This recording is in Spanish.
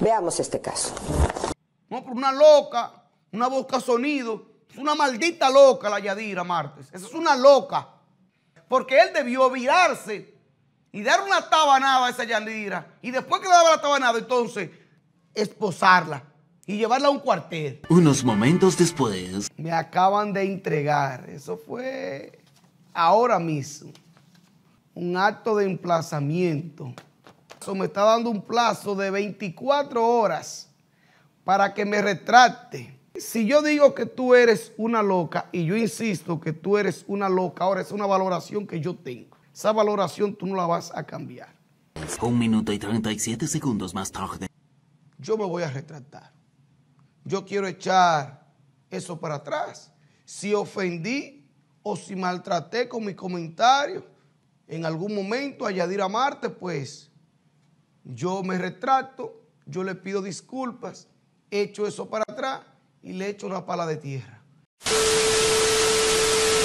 Veamos este caso. No, por una loca, una boca sonido. Es una maldita loca la Yadira Martes. Esa es una loca. Porque él debió virarse y dar una tabanada a esa Yadira. Y después que le daba la tabanada, entonces, esposarla y llevarla a un cuartel. Unos momentos después. Me acaban de entregar. Eso fue ahora mismo. Un acto de emplazamiento me está dando un plazo de 24 horas para que me retracte. Si yo digo que tú eres una loca y yo insisto que tú eres una loca, ahora es una valoración que yo tengo. Esa valoración tú no la vas a cambiar. Un minuto y 37 segundos más tarde. Yo me voy a retractar. Yo quiero echar eso para atrás. Si ofendí o si maltraté con mi comentario en algún momento a Yadira Marte, pues yo me retracto, yo le pido disculpas, echo eso para atrás y le echo una pala de tierra.